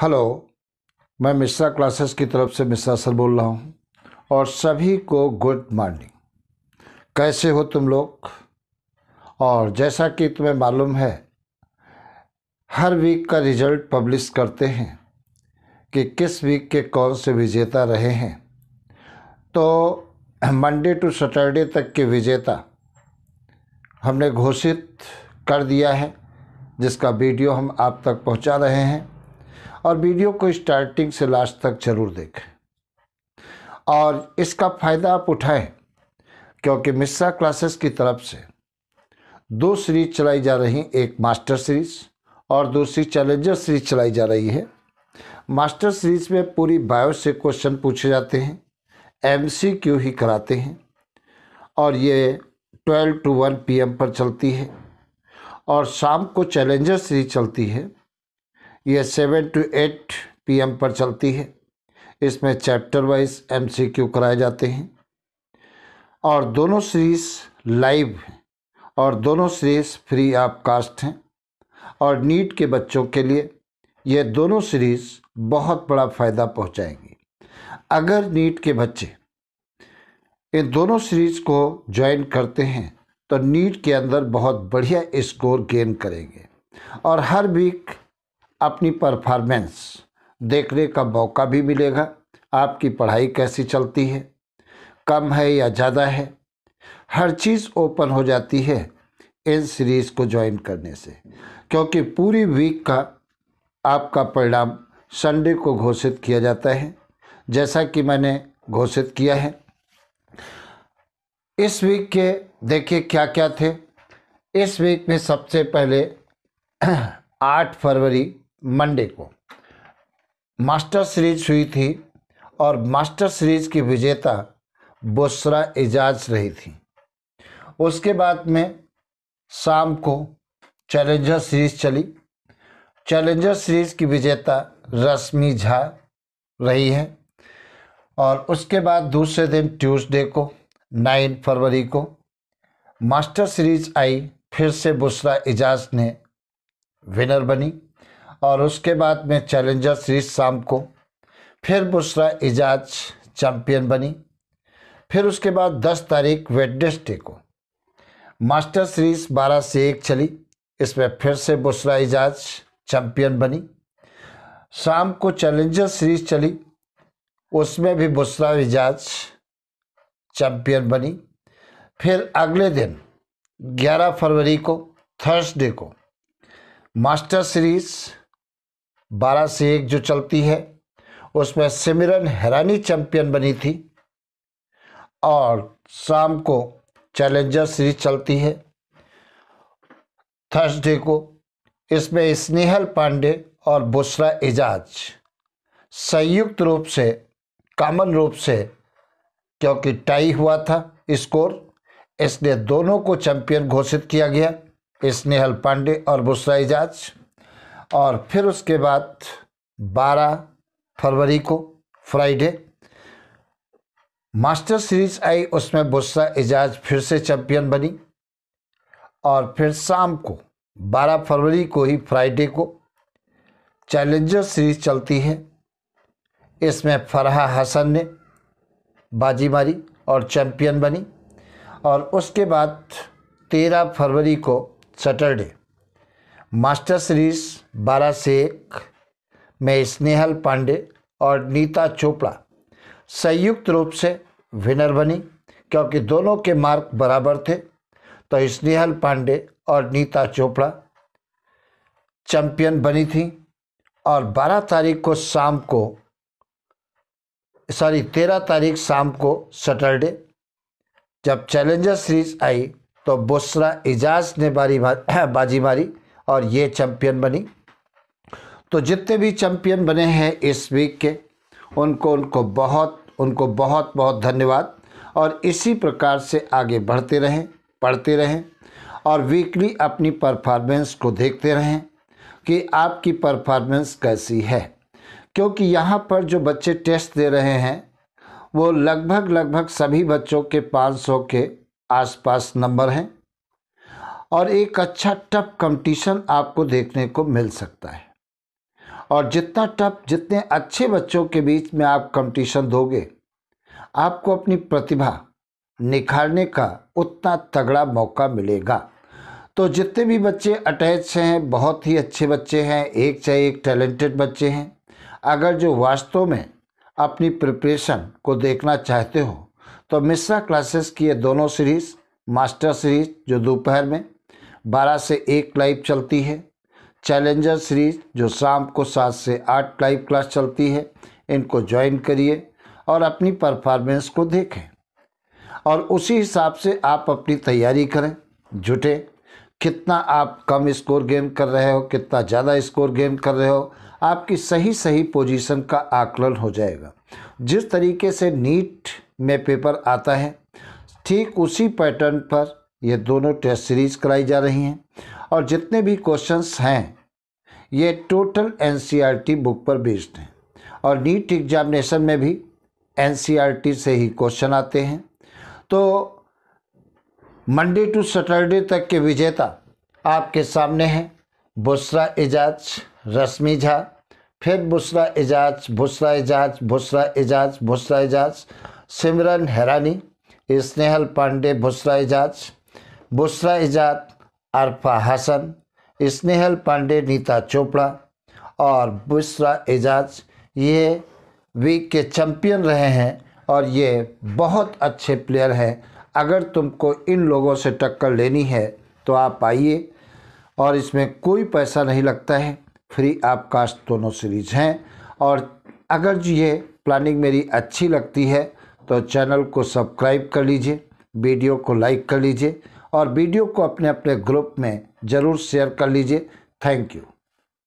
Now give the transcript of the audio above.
hello मैं Mishra classes की तरफ से मिश्रा सर बोल रहा हूँ और सभी को गुड मॉर्निंग कैसे हो तुम लोग और जैसा कि तुम्हें मालूम है हर वीक का रिजल्ट पब्लिश करते हैं कि किस वीक के कौन से विजेता रहे हैं तो मंडे टू सैटरडे तक के विजेता हमने घोषित कर दिया है जिसका वीडियो हम आप तक पहुंचा रहे हैं और वीडियो को स्टार्टिंग से लास्ट तक ज़रूर देखें और इसका फ़ायदा आप उठाएं क्योंकि मिश्रा क्लासेस की तरफ से दो सीरीज चलाई जा रही एक मास्टर सीरीज़ और दूसरी चैलेंजर सीरीज चलाई जा रही है मास्टर सीरीज में पूरी बायो से क्वेश्चन पूछे जाते हैं एम सी क्यू ही कराते हैं और ये twelve to one P M पर चलती है और शाम को चैलेंजर सीरीज चलती है यह सेवन टू एट पीएम पर चलती है इसमें चैप्टर वाइज एमसीक्यू कराए जाते हैं और दोनों सीरीज़ लाइव हैं और दोनों सीरीज़ फ्री ऑफ कास्ट हैं और नीट के बच्चों के लिए ये दोनों सीरीज़ बहुत बड़ा फ़ायदा पहुंचाएंगी अगर नीट के बच्चे इन दोनों सीरीज़ को ज्वाइन करते हैं तो नीट के अंदर बहुत बढ़िया स्कोर गेन करेंगे और हर वीक अपनी परफॉर्मेंस देखने का मौका भी मिलेगा आपकी पढ़ाई कैसी चलती है कम है या ज़्यादा है हर चीज़ ओपन हो जाती है इन सीरीज़ को ज्वाइन करने से क्योंकि पूरी वीक का आपका परिणाम संडे को घोषित किया जाता है जैसा कि मैंने घोषित किया है इस वीक के देखिए क्या क्या थे इस वीक में सबसे पहले आठ फरवरी मंडे को मास्टर सीरीज हुई थी और मास्टर सीरीज की विजेता बुसरा एजाज रही थी उसके बाद में शाम को चैलेंजर सीरीज चली चैलेंजर सीरीज की विजेता रश्मि झा रही है और उसके बाद दूसरे दिन ट्यूसडे को नाइन फरवरी को मास्टर सीरीज आई फिर से बुसरा एजाज ने विनर बनी और उसके बाद में चैलेंजर सीरीज शाम को फिर बुसरा एजाज चैम्पियन बनी फिर उसके बाद 10 तारीख वेडनेसडे को मास्टर सीरीज 12 से एक चली इसमें फिर से बुसरा एजाज चैम्पियन बनी शाम को चैलेंजर सीरीज चली उसमें भी बुसरा एजाज चैम्पियन बनी फिर अगले दिन 11 फरवरी को थर्सडे को मास्टर सीरीज़ बारह से एक जो चलती है उसमें सिमरन हैरानी चैंपियन बनी थी और शाम को चैलेंजर सीरीज चलती है थर्सडे को इसमें स्नेहल पांडे और बुसरा एजाज संयुक्त रूप से कॉमन रूप से क्योंकि टाई हुआ था स्कोर इसलिए दोनों को चैंपियन घोषित किया गया स्नेहल पांडे और बुसरा एजाज और फिर उसके बाद 12 फरवरी को फ्राइडे मास्टर सीरीज आई उसमें बुस्सा एजाज फिर से चैंपियन बनी और फिर शाम को 12 फरवरी को ही फ्राइडे को चैलेंजर सीरीज चलती है इसमें फरहा हसन ने बाजी मारी और चैंपियन बनी और उसके बाद 13 फरवरी को सैटरडे मास्टर सीरीज बारह से एक में स्नेहल पांडे और नीता चोपड़ा संयुक्त रूप से विनर बनी क्योंकि दोनों के मार्क बराबर थे तो स्नेहल पांडे और नीता चोपड़ा चैंपियन बनी थी और 12 तारीख को शाम को सॉरी 13 तारीख शाम को सैटरडे जब चैलेंजर सीरीज आई तो बुसरा एजाज ने बारी बाजी मारी और ये चैम्पियन बनी तो जितने भी चैम्पियन बने हैं इस वीक के उनको उनको बहुत उनको बहुत बहुत धन्यवाद और इसी प्रकार से आगे बढ़ते रहें पढ़ते रहें और वीकली अपनी परफॉर्मेंस को देखते रहें कि आपकी परफॉर्मेंस कैसी है क्योंकि यहाँ पर जो बच्चे टेस्ट दे रहे हैं वो लगभग लगभग सभी बच्चों के 500 के आसपास नंबर हैं और एक अच्छा टफ कंपटीशन आपको देखने को मिल सकता है और जितना टफ जितने अच्छे बच्चों के बीच में आप कंपटीशन दोगे आपको अपनी प्रतिभा निखारने का उतना तगड़ा मौका मिलेगा तो जितने भी बच्चे अटैच हैं बहुत ही अच्छे बच्चे हैं एक से एक टैलेंटेड बच्चे हैं अगर जो वास्तव में अपनी प्रिपरेशन को देखना चाहते हो तो मिश्रा क्लासेस की ये दोनों सीरीज़ मास्टर सीरीज जो दोपहर में बारह से एक लाइव चलती है चैलेंजर सीरीज जो शाम को सात से आठ लाइव क्लास चलती है इनको ज्वाइन करिए और अपनी परफॉर्मेंस को देखें और उसी हिसाब से आप अपनी तैयारी करें जुटे कितना आप कम स्कोर गेन कर रहे हो कितना ज़्यादा स्कोर गेन कर रहे हो आपकी सही सही पोजीशन का आकलन हो जाएगा जिस तरीके से नीट में पेपर आता है ठीक उसी पैटर्न पर ये दोनों टेस्ट सीरीज़ कराई जा रही हैं और जितने भी क्वेश्चंस हैं ये टोटल एन बुक पर बेस्ड हैं और नीट एग्जामिनेशन में भी एन e से ही क्वेश्चन आते हैं तो मंडे टू सैटरडे तक के विजेता आपके सामने हैं बुसरा एजाज रश्मि झा फिर बुसरा एजाज बुसरा एजाज बुसरा एजाज बुसरा एजाज सिमरन हैरानी स्नेहल पांडे बुसरा एजाज बुसरा इजाद अरफा हसन स्नेहल पांडे नीता चोपड़ा और बुसरा एजाज ये वीक के चैम्पियन रहे हैं और ये बहुत अच्छे प्लेयर हैं अगर तुमको इन लोगों से टक्कर लेनी है तो आप आइए और इसमें कोई पैसा नहीं लगता है फ्री आप कास्ट दोनों सीरीज हैं और अगर जो ये प्लानिंग मेरी अच्छी लगती है तो चैनल को सब्सक्राइब कर लीजिए वीडियो को लाइक कर लीजिए और वीडियो को अपने अपने ग्रुप में ज़रूर शेयर कर लीजिए थैंक यू